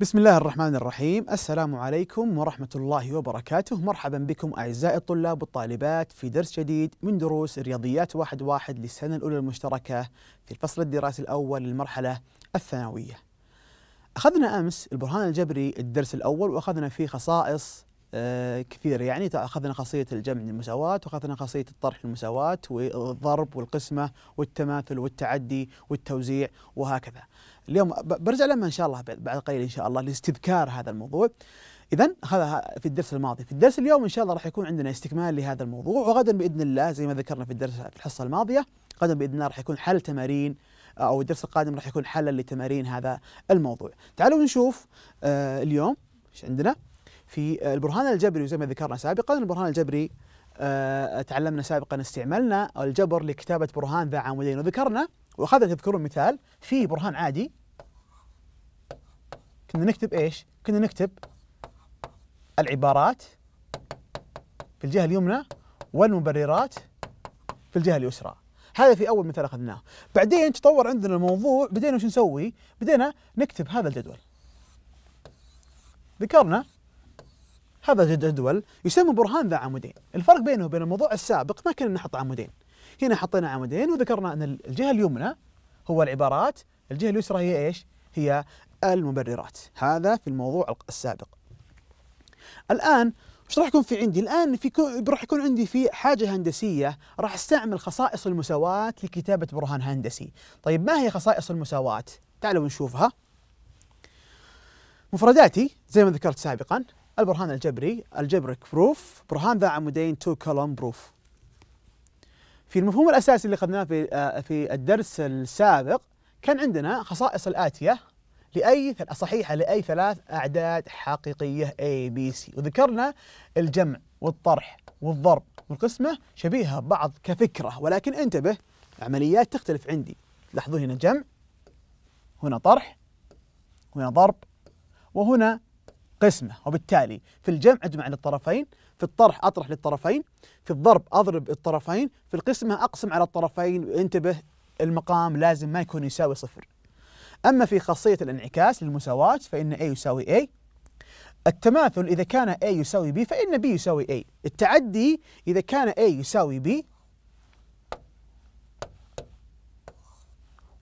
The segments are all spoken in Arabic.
بسم الله الرحمن الرحيم السلام عليكم ورحمة الله وبركاته مرحبا بكم أعزائي الطلاب والطالبات في درس جديد من دروس رياضيات واحد واحد للسنة الأولى المشتركة في الفصل الدراسي الأول للمرحلة الثانوية أخذنا أمس البرهان الجبري الدرس الأول وأخذنا فيه خصائص آه، كثيرة يعني أخذنا خاصية الجمع المساواة وأخذنا خاصية الطرح المساواة والضرب والقسمة والتماثل والتعدي والتوزيع وهكذا اليوم برجع لما ان شاء الله بعد قليل ان شاء الله لاستذكار هذا الموضوع اذا هذا في الدرس الماضي في الدرس اليوم ان شاء الله راح يكون عندنا استكمال لهذا الموضوع وغدا باذن الله زي ما ذكرنا في الدرس في الحصه الماضيه غدا باذن الله راح يكون حل تمارين آه، او الدرس القادم راح يكون حلا لتمارين هذا الموضوع تعالوا نشوف آه، اليوم ايش عندنا في آه، البرهان الجبري وزي ما ذكرنا سابقا البرهان الجبري تعلمنا سابقا استعملنا الجبر لكتابه برهان ذا عامودين وذكرنا وهذا تذكرون مثال في برهان عادي كنا نكتب ايش؟ كنا نكتب العبارات في الجهة اليمنى والمبررات في الجهة اليسرى هذا في أول مثال أخذناه بعدين تطور عندنا الموضوع بدينا وش نسوي بدينا نكتب هذا الجدول ذكرنا هذا الجدول يسمى برهان ذا عمودين الفرق بينه وبين الموضوع السابق ما كنا نحط عمودين هنا حطينا عمودين وذكرنا أن الجهة اليمنى هو العبارات الجهة اليسرى هي إيش؟ هي المبررات هذا في الموضوع السابق الآن ايش راح يكون في عندي؟ الان في راح يكون عندي في حاجه هندسيه راح استعمل خصائص المساواه لكتابه برهان هندسي. طيب ما هي خصائص المساواه؟ تعالوا نشوفها. مفرداتي زي ما ذكرت سابقا البرهان الجبري الجبرك بروف برهان ذا عمودين تو كولوم بروف في المفهوم الأساسي اللي أخذناه في آه، في الدرس السابق كان عندنا خصائص الآتية لأي صحيحة لأي ثلاث أعداد حقيقية A B C وذكرنا الجمع والطرح والضرب والقسمة شبيهة بعض كفكرة ولكن انتبه عمليات تختلف عندي لاحظوا هنا جمع هنا طرح هنا ضرب وهنا قسمة وبالتالي في الجمع أجمع على الطرفين في الطرح أطرح للطرفين في الضرب أضرب الطرفين في القسمة أقسم على الطرفين وانتبه المقام لازم ما يكون يساوي صفر أما في خاصية الانعكاس للمساواة فإن A يساوي A التماثل إذا كان A يساوي B فإن B يساوي A التعدي إذا كان A يساوي B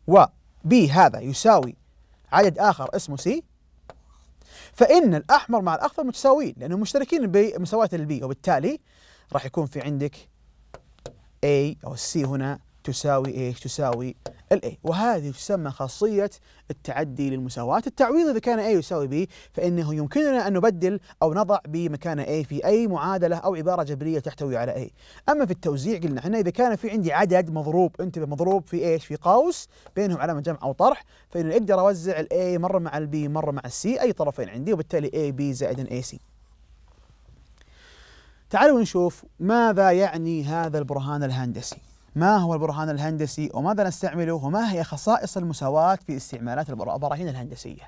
و B هذا يساوي عدد آخر اسمه C فإن الأحمر مع الأخضر متساويين لأنهم مشتركين بمساواة البي وبالتالي راح يكون في عندك A أو C هنا تساوي ايش؟ تساوي الاي وهذه تسمى خاصية التعدي للمساواة التعويض إذا كان A يساوي B فإنه يمكننا أن نبدل أو نضع B مكان A في أي معادلة أو عبارة جبرية تحتوي على A أما في التوزيع قلنا احنا إذا كان في عندي عدد مضروب انتبه مضروب في ايش في قوس بينهم علامة جمع أو طرح فإنه أقدر أوزع A مرة مع B مرة مع السي أي طرفين عندي وبالتالي AB زائد AC تعالوا نشوف ماذا يعني هذا البرهان الهندسي ما هو البرهان الهندسي وماذا نستعمله وما هي خصائص المساواة في استعمالات البراهين الهندسية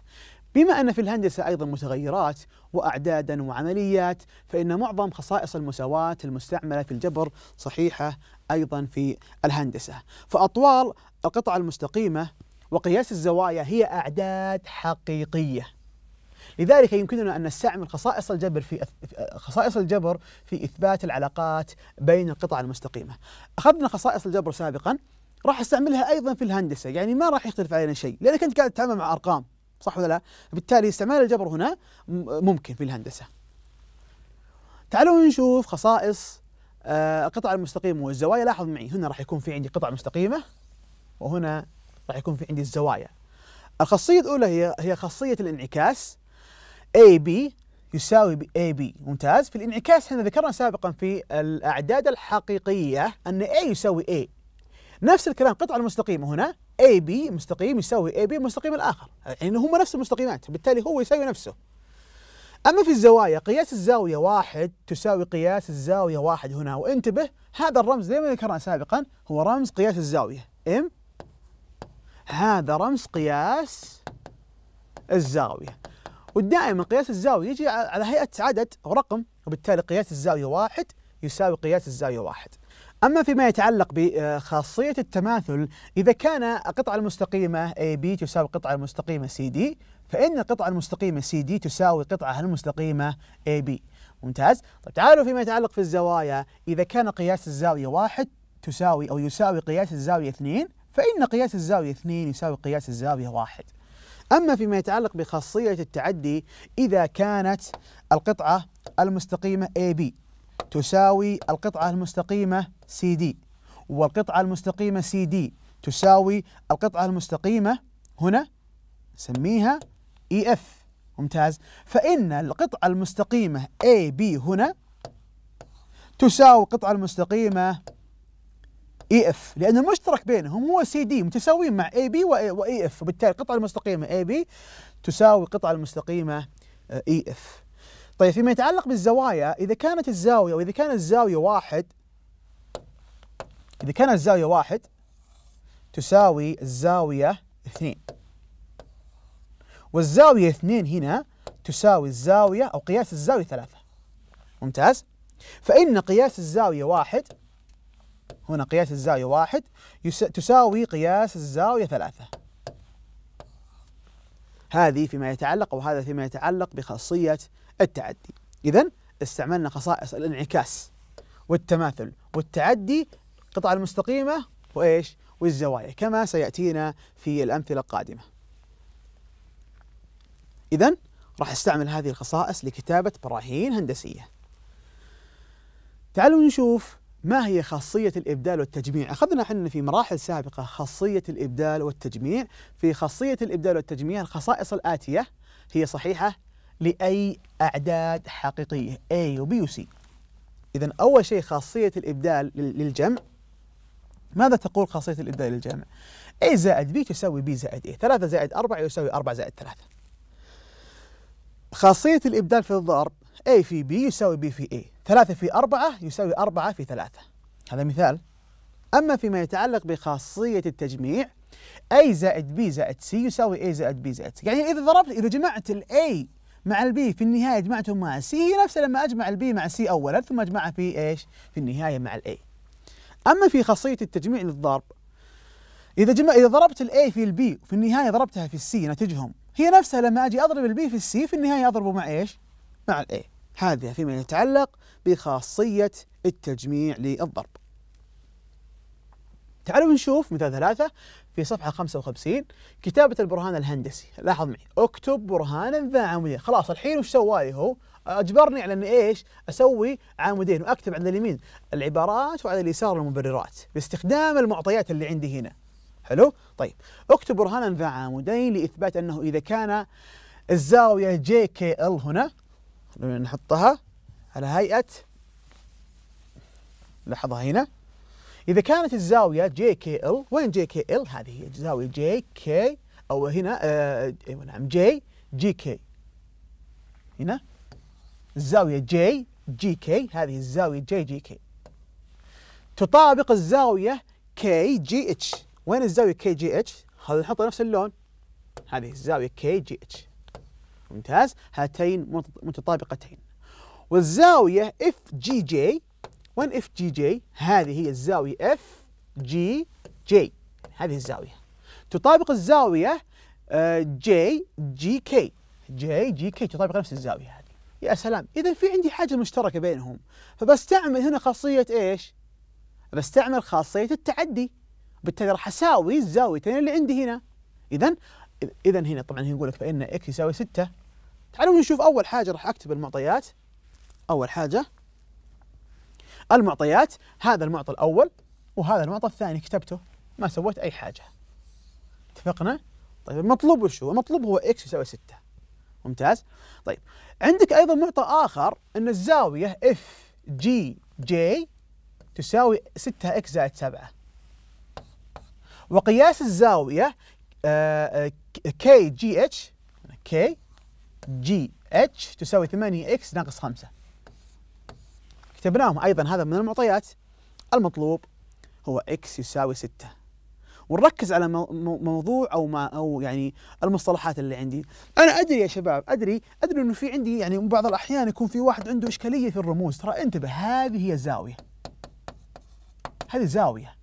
بما أن في الهندسة أيضا متغيرات وأعدادا وعمليات فإن معظم خصائص المساواة المستعملة في الجبر صحيحة أيضا في الهندسة فأطوال القطع المستقيمة وقياس الزوايا هي أعداد حقيقية لذلك يمكننا أن نستعمل خصائص الجبر في آه، خصائص الجبر في إثبات العلاقات بين القطع المستقيمة أخذنا خصائص الجبر سابقا راح استعملها أيضا في الهندسة يعني ما راح يختلف علينا شيء لأنك أنت قاعد تتعامل مع أرقام صح ولا لا بالتالي استعمال الجبر هنا ممكن في الهندسة تعالوا نشوف خصائص آه، القطع المستقيمة والزوايا لاحظ معي هنا راح يكون في عندي قطع مستقيمة وهنا راح يكون في عندي الزوايا الخاصية الأولى هي هي خاصية الانعكاس AB يساوي ب AB ممتاز في الانعكاس احنا ذكرنا سابقا في الأعداد الحقيقية أن A يساوي A نفس الكلام قطعه المستقيمة هنا AB مستقيم يساوي AB المستقيم الآخر يعني هما نفس المستقيمات بالتالي هو يساوي نفسه أما في الزوايا قياس الزاوية واحد تساوي قياس الزاوية واحد هنا وانتبه هذا الرمز زي ما ذكرنا سابقا هو رمز قياس الزاوية M هذا رمز قياس الزاوية ودائما قياس الزاوية يجي على هيئة عدد أو رقم وبالتالي قياس الزاوية واحد يساوي قياس الزاوية واحد أما فيما يتعلق بخاصية آه، التماثل إذا كان القطعة المستقيمة AB تساوي القطعة المستقيمة CD فإن القطعة المستقيمة CD تساوي القطعة المستقيمة AB ممتاز طيب تعالوا فيما يتعلق في الزوايا إذا كان قياس الزاوية واحد تساوي أو يساوي قياس الزاوية اثنين فإن قياس الزاوية اثنين يساوي قياس الزاوية واحد أما فيما يتعلق بخاصية التعدي إذا كانت القطعة المستقيمة AB تساوي القطعة المستقيمة CD والقطعة المستقيمة CD تساوي القطعة المستقيمة هنا نسميها EF ممتاز فإن القطعة المستقيمة AB هنا تساوي القطعة المستقيمة اي اف لان المشترك بينهم هو سي دي متساويين مع اي بي واي إيه اف وبالتالي القطعه المستقيمه اي بي تساوي القطعه المستقيمه اي اف طيب فيما يتعلق بالزوايا اذا كانت الزاويه واذا كان الزاويه واحد اذا كانت الزاويه واحد تساوي الزاويه اثنين والزاويه اثنين هنا تساوي الزاويه او قياس الزاويه ثلاثه ممتاز فان قياس الزاويه واحد هنا قياس الزاوية واحد تساوي قياس الزاوية ثلاثة هذه فيما يتعلق وهذا فيما يتعلق بخاصية التعدي إذا استعملنا خصائص الانعكاس والتماثل والتعدي القطع المستقيمة وإيش والزوايا كما سيأتينا في الأمثلة القادمة إذا راح استعمل هذه الخصائص لكتابة براهين هندسية تعالوا نشوف ما هي خاصية الإبدال والتجميع؟ أخذنا احنا في مراحل سابقة خاصية الإبدال والتجميع، في خاصية الإبدال والتجميع الخصائص الآتية هي صحيحة لأي أعداد حقيقية A و B و C. إذا أول شيء خاصية الإبدال للجمع ماذا تقول خاصية الإبدال للجمع؟ A زائد B تساوي B زائد A، 3 زائد 4 يساوي 4 زائد 3. خاصية الإبدال في الضرب A في B يساوي B في A ثلاثة في أربعة يساوي أربعة في ثلاثة هذا مثال أما فيما يتعلق بخاصية التجميع A زائد B زائد C يساوي A زائد B زائد C يعني إذا ضربت إذا جمعت ال A مع البي في النهاية جمعتهم مع C هي نفسها لما أجمع البي مع C أولا ثم أجمعها في إيش في النهاية مع A أما في خاصية التجميع للضرب إذا جمع إذا ضربت A في البي وفي النهاية ضربتها في السي نتجهم هي نفسها لما أجي أضرب البي في السي في النهاية أضربه مع إيش مع ال A هذا فيما يتعلق بخاصية التجميع للضرب تعالوا نشوف مثال ثلاثة في صفحة 55 كتابة البرهان الهندسي لاحظ معي اكتب برهانا ذا عمودين خلاص الحين وش سوالي هو اجبرني على اني ايش اسوي عامودين واكتب على اليمين العبارات وعلى اليسار المبررات باستخدام المعطيات اللي عندي هنا حلو طيب اكتب برهانا ذا عامودين لاثبات انه اذا كان الزاويه جي كي ال هنا نحطها على هيئة لحظة هنا إذا كانت الزاوية جي كي ال وين جي كي ال هذه هي زاوية جي كي أو هنا أيوة نعم جي جي كي هنا الزاوية جي جي كي هذه الزاوية جي جي كي تطابق الزاوية كي جي اتش وين الزاوية كي جي اتش؟ هذا نحط نفس اللون هذه الزاوية كي جي اتش ممتاز هاتين متطابقتين والزاوية اف جي جي وين اف جي جي هذه هي الزاوية اف جي جي هذه الزاوية تطابق الزاوية جي جي كي جي جي كي تطابق نفس الزاوية هذه يا سلام إذا في عندي حاجة مشتركة بينهم فبستعمل هنا خاصية إيش؟ بستعمل خاصية التعدي بالتالي راح أساوي الزاويتين اللي عندي هنا إذا اذا هنا طبعا هنا يقول لك فان اكس يساوي 6 تعالوا نشوف اول حاجه راح اكتب المعطيات اول حاجه المعطيات هذا المعطى الاول وهذا المعطى الثاني كتبته ما سويت اي حاجه اتفقنا طيب المطلوب وش هو المطلوب هو اكس يساوي 6 ممتاز طيب عندك ايضا معطى اخر ان الزاويه اف جي جي تساوي 6 اكس زائد 7 وقياس الزاويه آه، آه، كي جي اتش كي جي اتش تساوي 8 اكس ناقص 5 كتبناهم ايضا هذا من المعطيات المطلوب هو اكس يساوي 6 ونركز على موضوع او ما او يعني المصطلحات اللي عندي انا ادري يا شباب ادري ادري انه في عندي يعني بعض الاحيان يكون في واحد عنده اشكاليه في الرموز ترى انتبه هذه هي زاويه هذه زاويه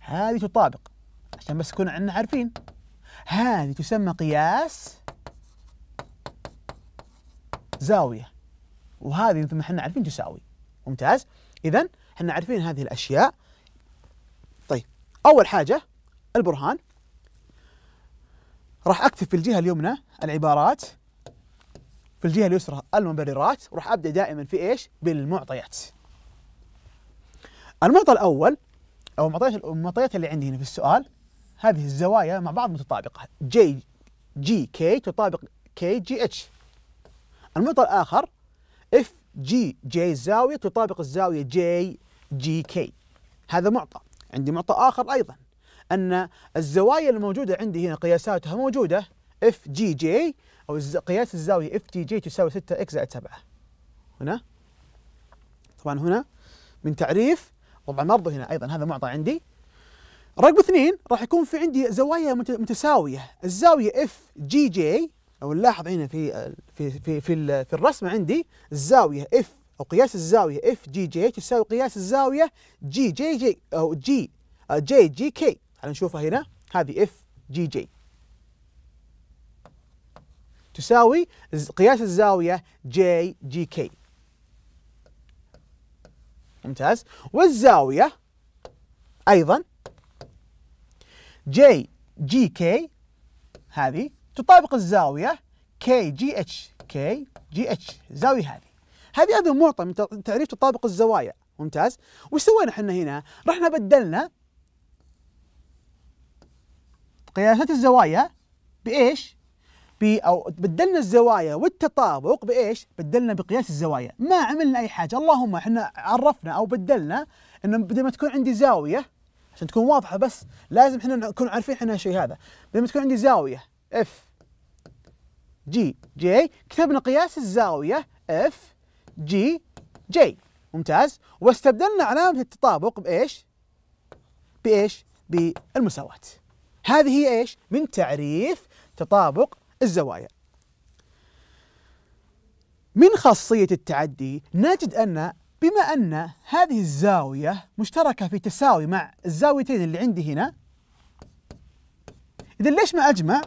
هذه تطابق عشان بس نكون عندنا عارفين هذه تسمى قياس زاوية وهذه مثل ما احنا عارفين تساوي ممتاز إذا احنا عارفين هذه الأشياء طيب أول حاجة البرهان راح أكتب في الجهة اليمنى العبارات في الجهة اليسرى المبررات وراح أبدأ دائما في إيش؟ بالمعطيات المعطى الأول أو المعطيات المعطيات اللي عندي هنا في السؤال هذه الزوايا مع بعض متطابقة جي جي كي تطابق كي جي اتش المعطى الآخر اف جي جي الزاوية تطابق الزاوية جي جي كي هذا معطى عندي معطى آخر أيضا أن الزوايا الموجودة عندي هنا قياساتها موجودة اف جي جي أو قياس الزاوية اف جي جي تساوي 6 اكس زائد 7 هنا طبعا هنا من تعريف طبعا برضه هنا أيضا هذا معطى عندي رقم اثنين راح يكون في عندي زوايا متساويه الزاويه اف جي جي لو نلاحظ هنا في في في في, في الرسمه عندي الزاويه اف او قياس الزاويه اف جي جي تساوي قياس الزاويه جي جي جي او جي جي جي كي خلينا نشوفها هنا هذه اف جي جي تساوي قياس الزاويه جي جي كي ممتاز والزاويه ايضا جي جي كي هذه تطابق الزاوية كي جي اتش كي جي اتش الزاوية هذه هذه أيضا معطى من تعريف تطابق الزوايا ممتاز وش سوينا احنا هنا؟ رحنا بدلنا قياسات الزوايا بايش؟ ب او بدلنا الزوايا والتطابق بايش؟ بدلنا بقياس الزوايا، ما عملنا اي حاجه، اللهم احنا عرفنا او بدلنا انه بدل ما تكون عندي زاويه عشان تكون واضحه بس لازم احنا نكون عارفين احنا الشيء هذا لما تكون عندي زاويه اف جي جي كتبنا قياس الزاويه اف جي جي ممتاز واستبدلنا علامه التطابق بايش؟ بايش؟ بالمساواه هذه هي ايش؟ من تعريف تطابق الزوايا من خاصية التعدي نجد أن بما أن هذه الزاوية مشتركة في تساوي مع الزاويتين اللي عندي هنا إذا ليش ما أجمع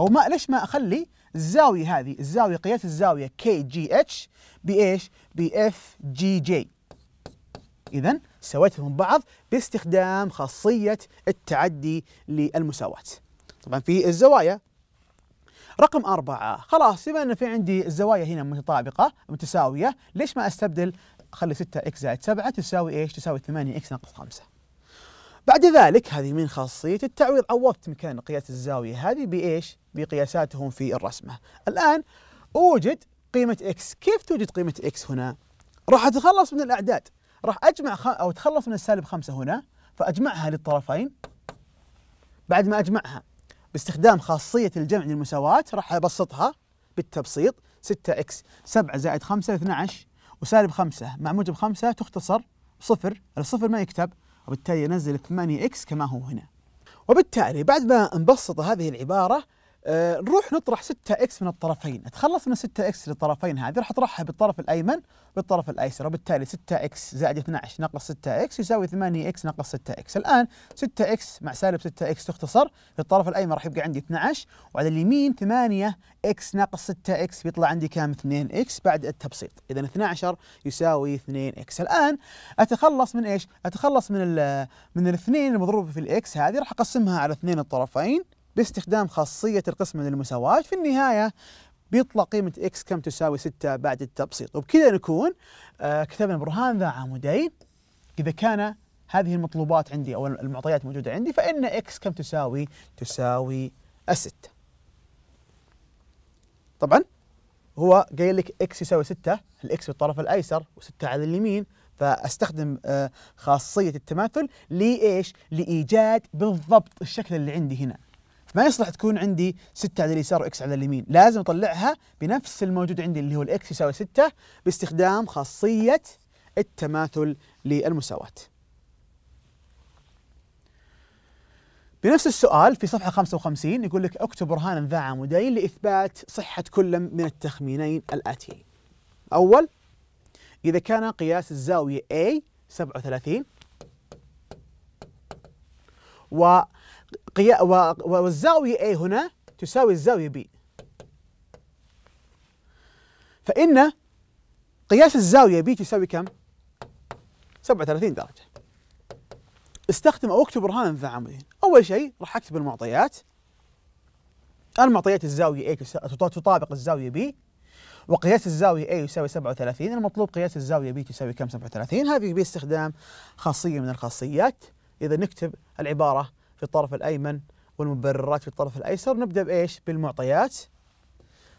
أو ما ليش ما أخلي الزاوية هذه الزاوية قياس الزاوية كي جي اتش بإيش؟ بإف جي جي إذا سويتهم بعض باستخدام خاصية التعدي للمساواة طبعا في الزوايا رقم أربعة خلاص بما أن في عندي الزوايا هنا متطابقة متساوية ليش ما أستبدل اخلي 6 اكس زائد 7 تساوي ايش؟ تساوي 8 اكس ناقص 5. بعد ذلك هذه من خاصية التعويض عوضت مكان قياس الزاوية هذه بإيش؟ بقياساتهم في الرسمة الآن أوجد قيمة إكس كيف توجد قيمة إكس هنا؟ راح أتخلص من الأعداد راح أجمع خ... أو أتخلص من السالب 5 هنا فأجمعها للطرفين بعد ما أجمعها باستخدام خاصية الجمع للمساواة راح أبسطها بالتبسيط 6 إكس 7 زائد 5 12 وسالب خمسة مع موجب خمسة تختصر صفر الصفر ما يكتب وبالتالي ينزل 8 اكس كما هو هنا وبالتالي بعد ما نبسط هذه العبارة آه، نروح نطرح 6 اكس من الطرفين اتخلص من 6 اكس للطرفين هذه راح اطرحها بالطرف الايمن بالطرف الايسر وبالتالي 6 اكس زائد 12 ناقص 6 اكس يساوي 8 اكس ناقص 6 اكس الان 6 اكس مع سالب 6 اكس تختصر في الطرف الايمن راح يبقى عندي 12 وعلى اليمين 8 اكس ناقص 6 اكس بيطلع عندي كام 2 اكس بعد التبسيط اذا 12 يساوي 2 اكس الان اتخلص من ايش اتخلص من من الاثنين المضروبه في الاكس هذه راح اقسمها على اثنين الطرفين باستخدام خاصية القسم للمساواة في النهاية بيطلع قيمة إكس كم تساوي 6 بعد التبسيط وبكذا نكون آه، كتبنا برهان ذا عمودين إذا كان هذه المطلوبات عندي أو المعطيات موجودة عندي فإن إكس كم تساوي تساوي الستة طبعا هو قايل لك إكس يساوي 6 الإكس في الطرف الأيسر و6 على اليمين فاستخدم آه، خاصيه التماثل لايش؟ لايجاد بالضبط الشكل اللي عندي هنا، ما يصلح تكون عندي 6 على اليسار واكس على اليمين لازم اطلعها بنفس الموجود عندي اللي هو الاكس يساوي 6 باستخدام خاصيه التماثل للمساواه بنفس السؤال في صفحة 55 يقول لك اكتب برهانا ذا عمودين لإثبات صحة كل من التخمينين الآتيين. أول إذا كان قياس الزاوية A 37 و والزاوية A هنا تساوي الزاوية B فإن قياس الزاوية B تساوي كم؟ 37 درجة استخدم أو اكتب برهانا تعامدين أول شيء راح أكتب المعطيات المعطيات الزاوية A تطابق الزاوية B وقياس الزاوية A يساوي 37 المطلوب قياس الزاوية B تساوي كم 37 هذه باستخدام خاصية من الخاصيات إذا نكتب العبارة في الطرف الأيمن والمبررات في الطرف الأيسر نبدأ بإيش؟ بالمعطيات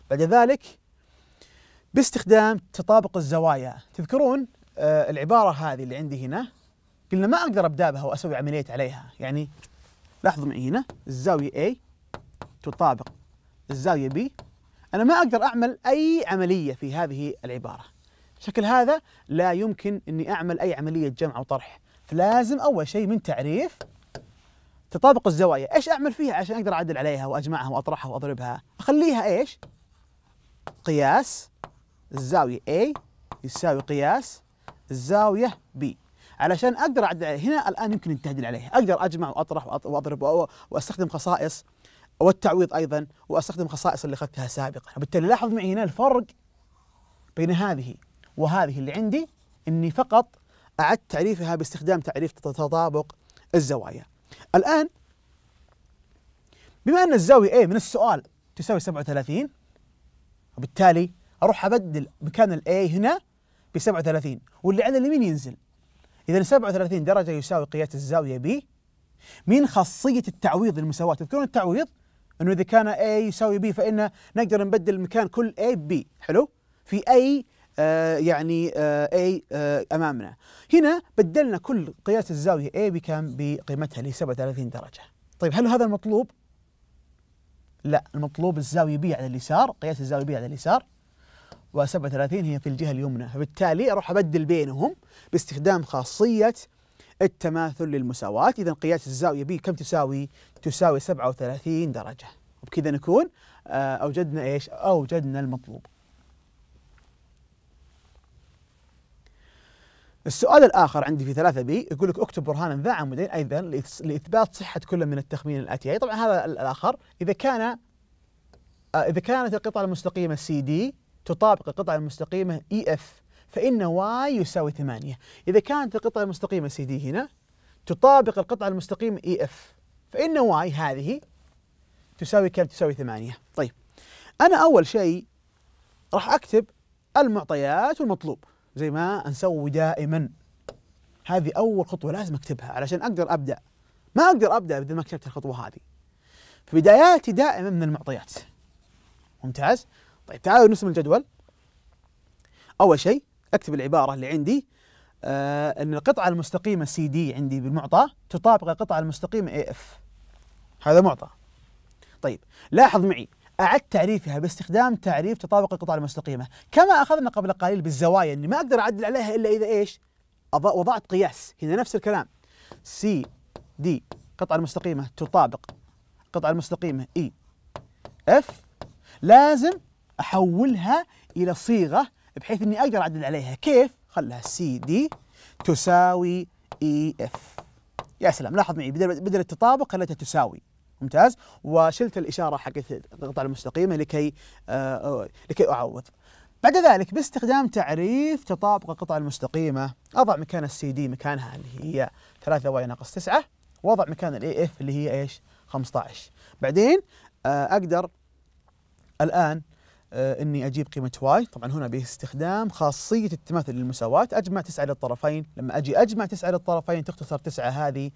بعد ذلك باستخدام تطابق الزوايا تذكرون آه العبارة هذه اللي عندي هنا قلنا ما أقدر أبدأ بها وأسوي عملية عليها يعني لاحظوا معي هنا الزاوية A تطابق الزاوية B أنا ما أقدر أعمل أي عملية في هذه العبارة شكل هذا لا يمكن أني أعمل أي عملية جمع وطرح فلازم أول شيء من تعريف تطابق الزوايا ايش اعمل فيها عشان اقدر اعدل عليها واجمعها واطرحها واضربها اخليها ايش قياس الزاويه A يساوي قياس الزاويه B علشان اقدر اعدل عليها هنا الان يمكن التعديل عليها اقدر اجمع واطرح واضرب واستخدم خصائص والتعويض ايضا واستخدم خصائص اللي اخذتها سابقا وبالتالي لاحظ معي هنا الفرق بين هذه وهذه اللي عندي اني فقط اعدت تعريفها باستخدام تعريف تطابق الزوايا الآن بما أن الزاوية A من السؤال تساوي 37 وبالتالي أروح أبدل مكان ال A هنا ب 37 واللي على اليمين ينزل إذا 37 درجة يساوي قياس الزاوية B من خاصية التعويض المساواة تذكرون التعويض أنه إذا كان A يساوي B فإن نقدر نبدل مكان كل A ب B حلو في أي آه، يعني آه، A آه، أمامنا هنا بدلنا كل قياس الزاوية A بكم بقيمتها اللي 37 درجة طيب هل هذا المطلوب؟ لا المطلوب الزاوية B على اليسار قياس الزاوية B على اليسار و37 هي في الجهة اليمنى فبالتالي أروح أبدل بينهم باستخدام خاصية التماثل للمساواة إذا قياس الزاوية B كم تساوي؟ تساوي 37 درجة وبكذا نكون أوجدنا إيش؟ أوجدنا المطلوب السؤال الآخر عندي في ثلاثة بي يقول لك اكتب برهانا ذا عمودين أيضا لإثبات صحة كل من التخمين الآتي طبعا هذا الآخر إذا كان آه، إذا كانت القطعة المستقيمة سي دي تطابق القطعة المستقيمة اي اف فإن واي يساوي 8 إذا كانت القطعة المستقيمة سي دي هنا تطابق القطعة المستقيمة اي اف فإن واي هذه تساوي كم؟ تساوي 8 طيب أنا أول شيء راح أكتب المعطيات والمطلوب زي ما نسوي دائما هذه اول خطوه لازم اكتبها علشان اقدر ابدا ما اقدر ابدا اذا ما كتبت الخطوه هذه في بداياتي دائما من المعطيات ممتاز طيب تعالوا نرسم الجدول اول شيء اكتب العباره اللي عندي آه ان القطعه المستقيمه سي دي عندي بالمعطى تطابق القطعه المستقيمه اي اف هذا معطى طيب لاحظ معي أعد تعريفها باستخدام تعريف تطابق القطع المستقيمة كما أخذنا قبل قليل بالزوايا أني ما أقدر أعدل عليها إلا إذا إيش وضعت قياس هنا نفس الكلام سي دي قطعة المستقيمة تطابق القطعة المستقيمة إي e. اف لازم أحولها إلى صيغة بحيث أني أقدر أعدل عليها كيف؟ خلها سي دي تساوي اي e اف يا سلام لاحظ معي بدل بدل التطابق خليتها تساوي ممتاز وشلت الإشارة حقت القطع المستقيمة لكي آه لكي أعوض بعد ذلك باستخدام تعريف تطابق القطع المستقيمة أضع مكان السي دي مكانها اللي هي 3 واي ناقص 9 وأضع مكان الاي اف اللي هي ايش 15 بعدين آه أقدر الآن آه اني اجيب قيمه واي طبعا هنا باستخدام خاصيه التماثل للمساواه اجمع تسعه للطرفين لما اجي اجمع تسعه للطرفين تختصر تسعه هذه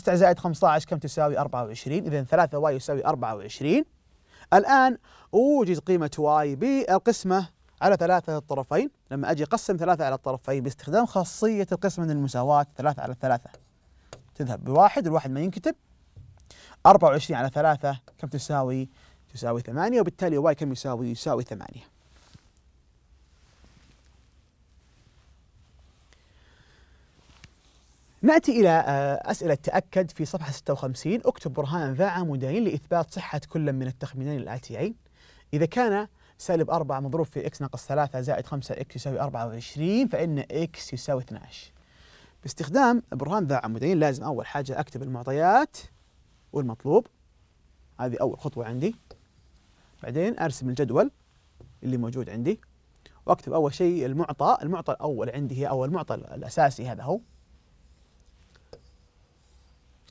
9 زائد 15 كم تساوي 24 إذا 3 واي يساوي 24 الآن أوجد قيمة واي بالقسمة على ثلاثة الطرفين لما أجي أقسم ثلاثة على الطرفين باستخدام خاصية القسمة من المساواة ثلاثة على ثلاثة تذهب بواحد الواحد ما ينكتب 24 على ثلاثة كم تساوي تساوي ثمانية وبالتالي واي كم يساوي يساوي ثمانية ناتي الى آه، اسئله تاكد في صفحه 56 اكتب برهان ذا عمودين لاثبات صحه كل من التخمينين الاتيين اذا كان سالب 4 مضروب في x ناقص 3 زائد 5 x يساوي 24 فإن x يساوي 12 باستخدام برهان ذا عمودين لازم أول حاجة أكتب المعطيات والمطلوب هذه أول خطوة عندي بعدين أرسم الجدول اللي موجود عندي وأكتب أول شيء المعطى المعطى الأول عندي هي أو المعطى الأساسي هذا هو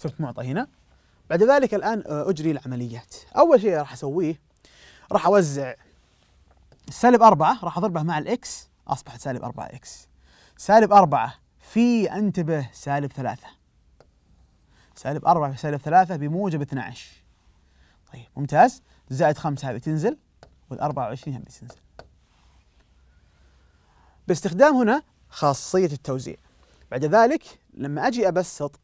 ثلث معطى هنا بعد ذلك الان آه، اجري العمليات اول شيء راح اسويه راح اوزع سالب 4 راح اضربه مع الاكس اصبحت سالب 4 اكس سالب 4 في انتبه سالب 3 سالب 4 في سالب 3 بموجب 12 طيب ممتاز زائد 5 هذه تنزل وال24 هذه تنزل باستخدام هنا خاصيه التوزيع بعد ذلك لما اجي ابسط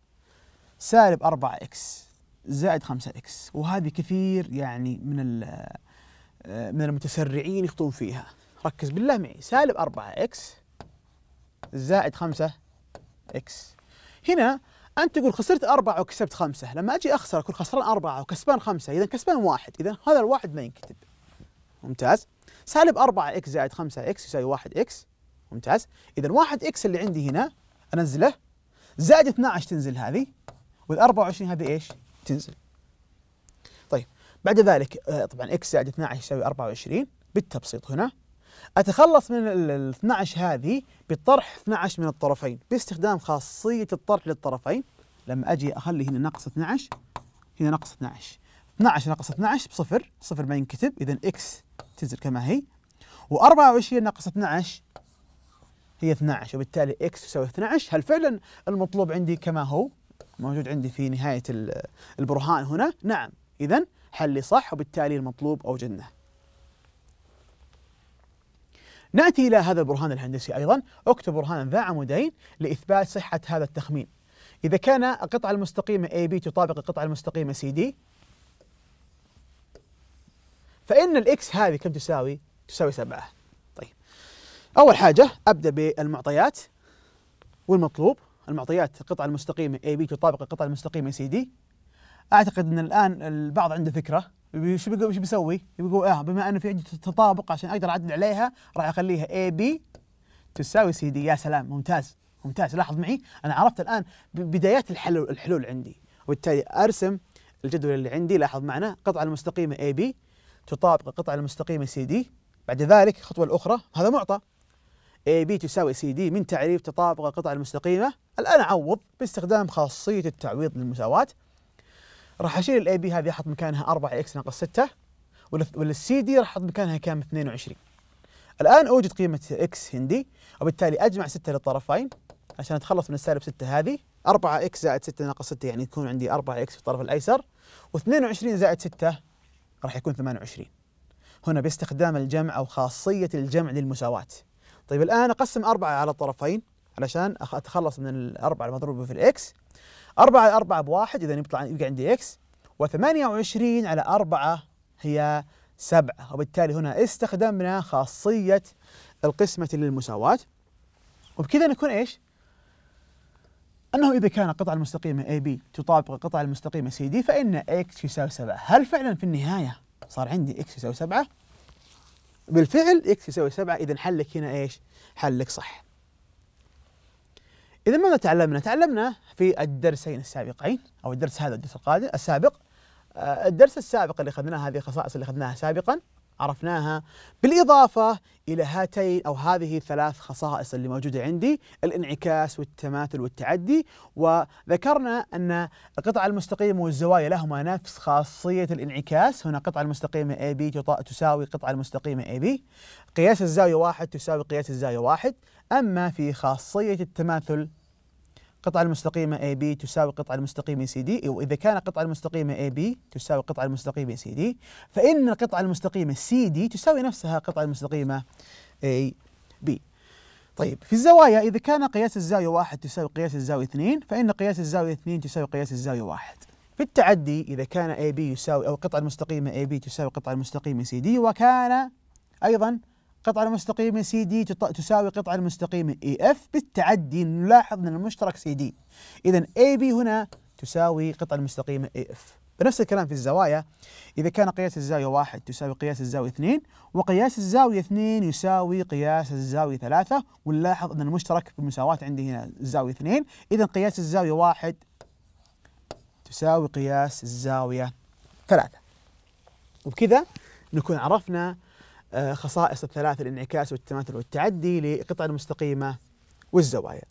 سالب 4 اكس زائد 5 اكس وهذه كثير يعني من آه، من المتسرعين يخطون فيها ركز بالله معي سالب 4 اكس زائد 5 اكس هنا انت تقول خسرت أربعة وكسبت خمسة لما اجي اخسر اكون خسران أربعة وكسبان خمسة اذا كسبان واحد اذا هذا الواحد ما ينكتب ممتاز سالب 4 اكس زائد 5 اكس يساوي 1 اكس ممتاز اذا 1 اكس اللي عندي هنا انزله زائد 12 تنزل هذه وال 24 هذه ايش؟ تنزل. طيب بعد ذلك آه، طبعا اكس زائد 12 يساوي 24 بالتبسيط هنا اتخلص من ال 12 هذه بطرح 12 من الطرفين باستخدام خاصيه الطرح للطرفين لما اجي اخلي هنا ناقص 12 هنا ناقص 12 12 ناقص 12 بصفر صفر ما ينكتب اذا اكس تنزل كما هي و24 ناقص 12 هي 12 وبالتالي اكس تساوي 12 هل فعلا المطلوب عندي كما هو موجود عندي في نهاية البرهان هنا نعم إذا حلي صح وبالتالي المطلوب أوجدناه نأتي إلى هذا البرهان الهندسي أيضا اكتب برهانا ذا عمودين لإثبات صحة هذا التخمين إذا كان القطعة المستقيمة AB تطابق القطعة المستقيمة CD فإن الإكس هذه كم تساوي؟ تساوي سبعة طيب أول حاجة أبدأ بالمعطيات والمطلوب المعطيات القطعة المستقيمة AB تطابق القطعة المستقيمة CD أعتقد أن الآن البعض عنده فكرة شو بيقول شو بيسوي؟ بيقول اه بما انه في عندي تطابق عشان اقدر اعدل عليها راح اخليها اي بي تساوي سي دي يا سلام ممتاز ممتاز لاحظ معي انا عرفت الان بدايات الحلول الحلول عندي وبالتالي ارسم الجدول اللي عندي لاحظ معنا القطعه المستقيمه اي بي تطابق القطعه المستقيمه سي دي بعد ذلك الخطوه الاخرى هذا معطى اي بي تساوي سي دي من تعريف تطابق القطع المستقيمه الان اعوض باستخدام خاصيه التعويض للمساواه راح اشيل الاي بي هذه احط مكانها 4 اكس ناقص 6 والسي دي راح احط مكانها كام 22 الان اوجد قيمه اكس هندي وبالتالي اجمع 6 للطرفين عشان اتخلص من السالب 6 هذه 4 اكس زائد 6 ناقص 6 يعني يكون عندي 4 اكس في الطرف الايسر و22 زائد 6 راح يكون 28 هنا باستخدام الجمع او خاصيه الجمع للمساواه طيب الآن أقسم أربعة على الطرفين علشان أتخلص من الأربعة المضروبة في الإكس أربعة على أربعة بواحد إذا يطلع يبقى عندي إكس وثمانية وعشرين على أربعة هي سبعة وبالتالي هنا استخدمنا خاصية القسمة للمساواة وبكذا نكون إيش؟ أنه إذا كان القطعة المستقيمة AB تطابق القطعة المستقيمة CD فإن X يساوي 7 هل فعلا في النهاية صار عندي X يساوي 7؟ بالفعل اكس يساوي 7 اذا حلك هنا ايش؟ حلك صح. اذا ماذا تعلمنا؟ تعلمنا في الدرسين السابقين او الدرس هذا الدرس القادم السابق آه، الدرس السابق اللي اخذناه هذه الخصائص اللي اخذناها سابقا عرفناها بالإضافة إلى هاتين أو هذه الثلاث خصائص اللي موجودة عندي الانعكاس والتماثل والتعدي وذكرنا أن القطعة المستقيمة والزوايا لهما نفس خاصية الانعكاس هنا قطعة المستقيمة AB تساوي قطعة المستقيمة AB قياس الزاوية واحد تساوي قياس الزاوية واحد أما في خاصية التماثل القطعة المستقيمة AB تساوي القطعة المستقيمة CD وإذا كان القطعة المستقيمة AB تساوي القطعة المستقيمة CD فإن القطعة المستقيمة CD تساوي نفسها القطعة المستقيمة AB طيب في الزوايا إذا كان قياس الزاوية واحد تساوي قياس الزاوية اثنين فإن قياس الزاوية اثنين تساوي قياس الزاوية واحد في التعدي إذا كان AB يساوي أو القطعة المستقيمة AB تساوي القطعة المستقيمة CD وكان أيضا قطعة المستقيمة سي دي تساوي قطعة المستقيمة اي اف بالتعدي نلاحظ ان المشترك سي دي اذا اي بي هنا تساوي قطعة المستقيمة اي اف بنفس الكلام في الزوايا إذا كان قياس الزاوية واحد تساوي قياس الزاوية اثنين وقياس الزاوية اثنين يساوي قياس الزاوية ثلاثة ونلاحظ أن المشترك بالمساواة عندي هنا الزاوية اثنين إذا قياس الزاوية واحد تساوي قياس الزاوية ثلاثة وبكذا نكون عرفنا آه، خصائص الثلاث الانعكاس والتماثل والتعدي للقطع المستقيمة والزوايا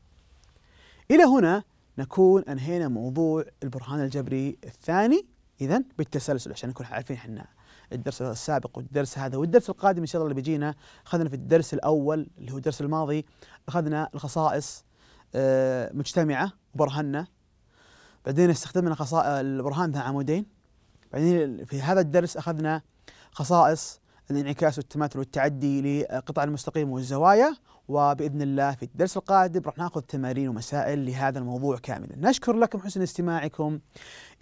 إلى هنا نكون أنهينا موضوع البرهان الجبري الثاني إذا بالتسلسل عشان نكون عارفين احنا الدرس السابق والدرس هذا والدرس القادم إن شاء الله اللي بيجينا أخذنا في الدرس الأول اللي هو الدرس الماضي أخذنا الخصائص آه، مجتمعة وبرهنا بعدين استخدمنا خصائص البرهان ذا عمودين بعدين في هذا الدرس أخذنا خصائص الانعكاس والتماثل والتعدي لقطع المستقيم والزوايا وباذن الله في الدرس القادم راح ناخذ تمارين ومسائل لهذا الموضوع كاملا. نشكر لكم حسن استماعكم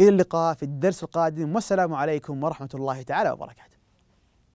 الى اللقاء في الدرس القادم والسلام عليكم ورحمه الله تعالى وبركاته.